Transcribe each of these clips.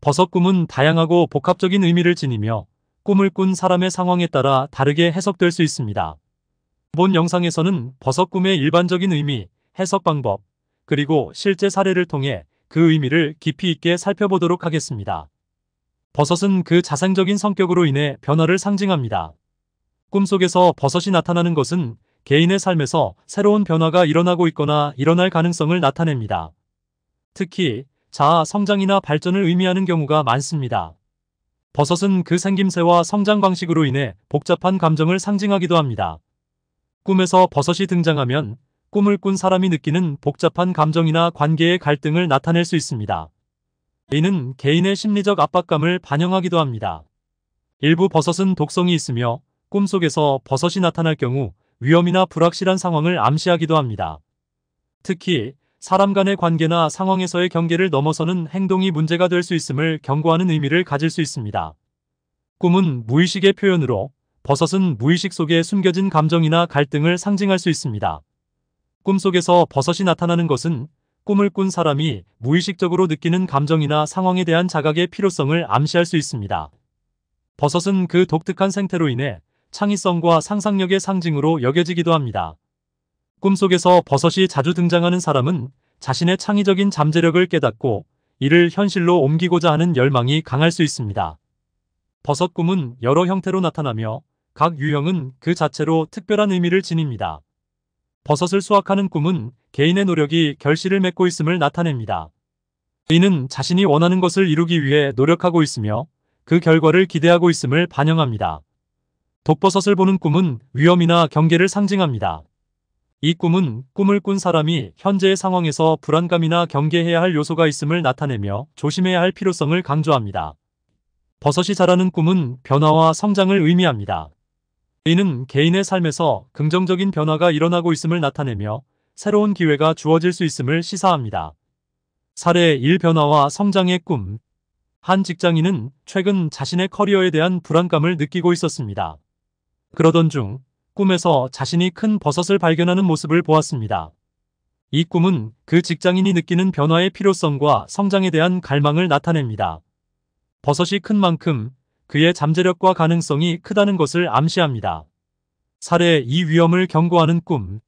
버섯 꿈은 다양하고 복합적인 의미를 지니며 꿈을 꾼 사람의 상황에 따라 다르게 해석될 수 있습니다. 본 영상에서는 버섯 꿈의 일반적인 의미, 해석 방법, 그리고 실제 사례를 통해 그 의미를 깊이 있게 살펴보도록 하겠습니다. 버섯은 그 자상적인 성격으로 인해 변화를 상징합니다. 꿈속에서 버섯이 나타나는 것은 개인의 삶에서 새로운 변화가 일어나고 있거나 일어날 가능성을 나타냅니다. 특히 자아 성장이나 발전을 의미하는 경우가 많습니다. 버섯은 그 생김새와 성장 방식으로 인해 복잡한 감정을 상징하기도 합니다. 꿈에서 버섯이 등장하면 꿈을 꾼 사람이 느끼는 복잡한 감정이나 관계의 갈등을 나타낼 수 있습니다. 이는 개인의 심리적 압박감을 반영하기도 합니다. 일부 버섯은 독성이 있으며 꿈속에서 버섯이 나타날 경우 위험이나 불확실한 상황을 암시하기도 합니다. 특히 사람 간의 관계나 상황에서의 경계를 넘어서는 행동이 문제가 될 수 있음을 경고하는 의미를 가질 수 있습니다. 꿈은 무의식의 표현으로 버섯은 무의식 속에 숨겨진 감정이나 갈등을 상징할 수 있습니다. 꿈속에서 버섯이 나타나는 것은 꿈을 꾼 사람이 무의식적으로 느끼는 감정이나 상황에 대한 자각의 필요성을 암시할 수 있습니다. 버섯은 그 독특한 생태로 인해 창의성과 상상력의 상징으로 여겨지기도 합니다. 꿈속에서 버섯이 자주 등장하는 사람은 자신의 창의적인 잠재력을 깨닫고 이를 현실로 옮기고자 하는 열망이 강할 수 있습니다. 버섯 꿈은 여러 형태로 나타나며 각 유형은 그 자체로 특별한 의미를 지닙니다. 버섯을 수확하는 꿈은 개인의 노력이 결실을 맺고 있음을 나타냅니다. 이는 자신이 원하는 것을 이루기 위해 노력하고 있으며 그 결과를 기대하고 있음을 반영합니다. 독버섯을 보는 꿈은 위험이나 경계를 상징합니다. 이 꿈은 꿈을 꾼 사람이 현재의 상황에서 불안감이나 경계해야 할 요소가 있음을 나타내며 조심해야 할 필요성을 강조합니다. 버섯이 자라는 꿈은 변화와 성장을 의미합니다. 이는 개인의 삶에서 긍정적인 변화가 일어나고 있음을 나타내며 새로운 기회가 주어질 수 있음을 시사합니다. 사례 1 변화와 성장의 꿈 한 직장인은 최근 자신의 커리어에 대한 불안감을 느끼고 있었습니다. 그러던 중 꿈에서 자신이 큰 버섯을 발견하는 모습을 보았습니다. 이 꿈은 그 직장인이 느끼는 변화의 필요성과 성장에 대한 갈망을 나타냅니다. 버섯이 큰 만큼 그의 잠재력과 가능성이 크다는 것을 암시합니다. 사례 이 위험을 경고하는 꿈.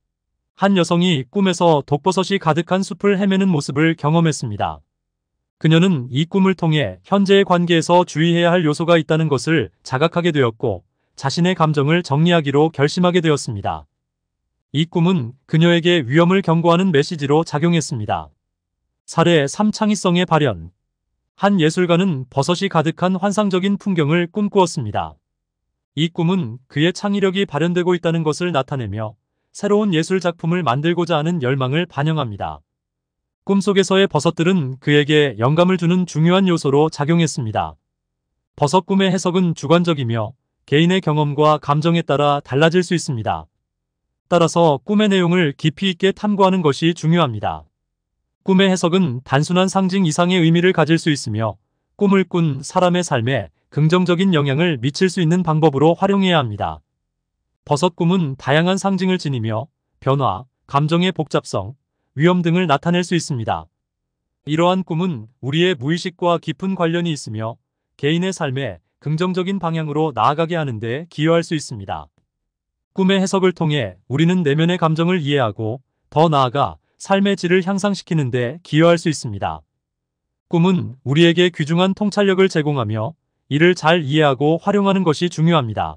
한 여성이 꿈에서 독버섯이 가득한 숲을 헤매는 모습을 경험했습니다. 그녀는 이 꿈을 통해 현재의 관계에서 주의해야 할 요소가 있다는 것을 자각하게 되었고 자신의 감정을 정리하기로 결심하게 되었습니다. 이 꿈은 그녀에게 위험을 경고하는 메시지로 작용했습니다. 사례 3창의성의 발현 한 예술가는 버섯이 가득한 환상적인 풍경을 꿈꾸었습니다. 이 꿈은 그의 창의력이 발현되고 있다는 것을 나타내며 새로운 예술 작품을 만들고자 하는 열망을 반영합니다. 꿈속에서의 버섯들은 그에게 영감을 주는 중요한 요소로 작용했습니다. 버섯 꿈의 해석은 주관적이며 개인의 경험과 감정에 따라 달라질 수 있습니다. 따라서 꿈의 내용을 깊이 있게 탐구하는 것이 중요합니다. 꿈의 해석은 단순한 상징 이상의 의미를 가질 수 있으며 꿈을 꾼 사람의 삶에 긍정적인 영향을 미칠 수 있는 방법으로 활용해야 합니다. 버섯 꿈은 다양한 상징을 지니며 변화, 감정의 복잡성, 위험 등을 나타낼 수 있습니다. 이러한 꿈은 우리의 무의식과 깊은 관련이 있으며 개인의 삶에 긍정적인 방향으로 나아가게 하는데 기여할 수 있습니다. 꿈의 해석을 통해 우리는 내면의 감정을 이해하고 더 나아가 삶의 질을 향상시키는데 기여할 수 있습니다. 꿈은 우리에게 귀중한 통찰력을 제공하며 이를 잘 이해하고 활용하는 것이 중요합니다.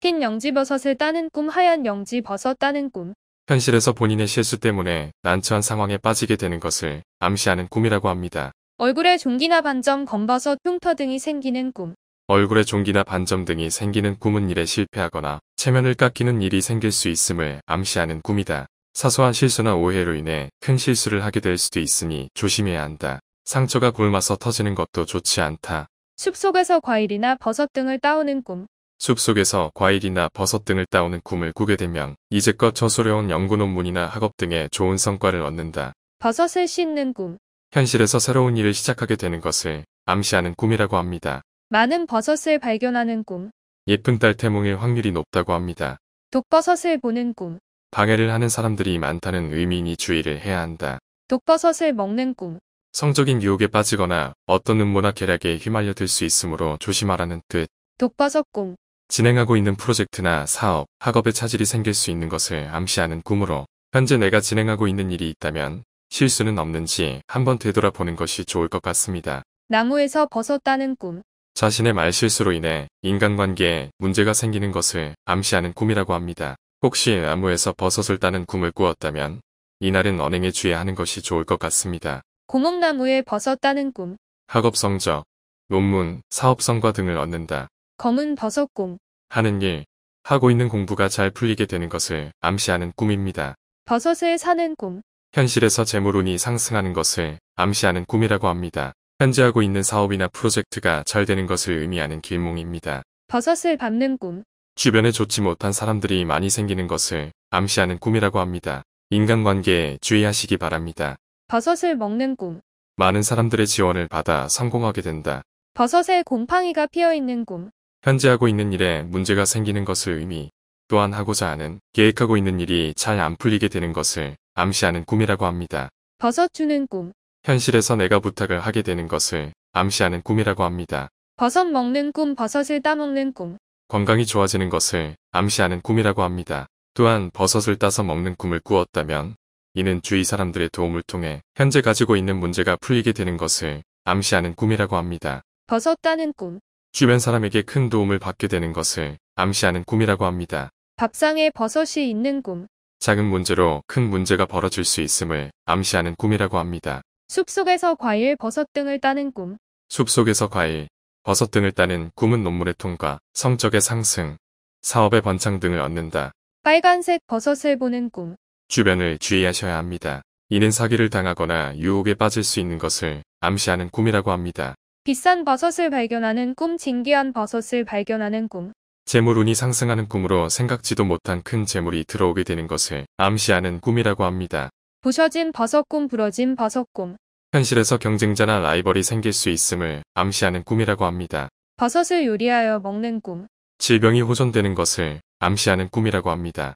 흰 영지버섯을 따는 꿈 하얀 영지버섯 따는 꿈 현실에서 본인의 실수 때문에 난처한 상황에 빠지게 되는 것을 암시하는 꿈이라고 합니다. 얼굴에 종기나 반점, 검버섯, 흉터 등이 생기는 꿈 얼굴에 종기나 반점 등이 생기는 꿈은 일에 실패하거나 체면을 깎이는 일이 생길 수 있음을 암시하는 꿈이다. 사소한 실수나 오해로 인해 큰 실수를 하게 될 수도 있으니 조심해야 한다. 상처가 굶어서 터지는 것도 좋지 않다. 숲속에서 과일이나 버섯 등을 따오는 꿈 숲속에서 과일이나 버섯 등을 따오는 꿈을 꾸게 되면 이제껏 저소려온 연구 논문이나 학업 등에 좋은 성과를 얻는다. 버섯을 씻는 꿈 현실에서 새로운 일을 시작하게 되는 것을 암시하는 꿈이라고 합니다. 많은 버섯을 발견하는 꿈. 예쁜 딸 태몽일 확률이 높다고 합니다. 독버섯을 보는 꿈. 방해를 하는 사람들이 많다는 의미니 주의를 해야 한다. 독버섯을 먹는 꿈. 성적인 유혹에 빠지거나 어떤 음모나 계략에 휘말려 들 수 있으므로 조심하라는 뜻. 독버섯 꿈. 진행하고 있는 프로젝트나 사업, 학업에 차질이 생길 수 있는 것을 암시하는 꿈으로 현재 내가 진행하고 있는 일이 있다면 실수는 없는지 한번 되돌아보는 것이 좋을 것 같습니다. 나무에서 벗었다는 꿈. 자신의 말실수로 인해 인간관계에 문제가 생기는 것을 암시하는 꿈이라고 합니다. 혹시 나무에서 버섯을 따는 꿈을 꾸었다면 이날은 언행에 주의하는 것이 좋을 것 같습니다. 고목나무에 버섯 따는 꿈 학업 성적, 논문, 사업 성과 등을 얻는다. 검은 버섯 꿈 하는 일, 하고 있는 공부가 잘 풀리게 되는 것을 암시하는 꿈입니다. 버섯에 사는 꿈 현실에서 재물운이 상승하는 것을 암시하는 꿈이라고 합니다. 현재 하고 있는 사업이나 프로젝트가 잘 되는 것을 의미하는 길몽입니다. 버섯을 밟는 꿈. 주변에 좋지 못한 사람들이 많이 생기는 것을 암시하는 꿈이라고 합니다. 인간관계에 주의하시기 바랍니다. 버섯을 먹는 꿈. 많은 사람들의 지원을 받아 성공하게 된다. 버섯에 곰팡이가 피어있는 꿈. 현재 하고 있는 일에 문제가 생기는 것을 의미, 또한 하고자 하는, 계획하고 있는 일이 잘 안 풀리게 되는 것을 암시하는 꿈이라고 합니다. 버섯 주는 꿈. 현실에서 내가 부탁을 하게 되는 것을 암시하는 꿈이라고 합니다. 버섯 먹는 꿈, 버섯을 따먹는 꿈. 건강이 좋아지는 것을 암시하는 꿈이라고 합니다. 또한 버섯을 따서 먹는 꿈을 꾸었다면 이는 주위 사람들의 도움을 통해 현재 가지고 있는 문제가 풀리게 되는 것을 암시하는 꿈이라고 합니다. 버섯 따는 꿈. 주변 사람에게 큰 도움을 받게 되는 것을 암시하는 꿈이라고 합니다. 밥상에 버섯이 있는 꿈. 작은 문제로 큰 문제가 벌어질 수 있음을 암시하는 꿈이라고 합니다. 숲속에서 과일, 버섯 등을 따는 꿈. 숲속에서 과일, 버섯 등을 따는 꿈은 논물의 통과, 성적의 상승, 사업의 번창 등을 얻는다. 빨간색 버섯을 보는 꿈. 주변을 주의하셔야 합니다. 이는 사기를 당하거나 유혹에 빠질 수 있는 것을 암시하는 꿈이라고 합니다. 비싼 버섯을 발견하는 꿈, 진귀한 버섯을 발견하는 꿈. 재물운이 상승하는 꿈으로 생각지도 못한 큰 재물이 들어오게 되는 것을 암시하는 꿈이라고 합니다. 부서진 버섯꿈 부러진 버섯꿈 현실에서 경쟁자나 라이벌이 생길 수 있음을 암시하는 꿈이라고 합니다. 버섯을 요리하여 먹는 꿈 질병이 호전되는 것을 암시하는 꿈이라고 합니다.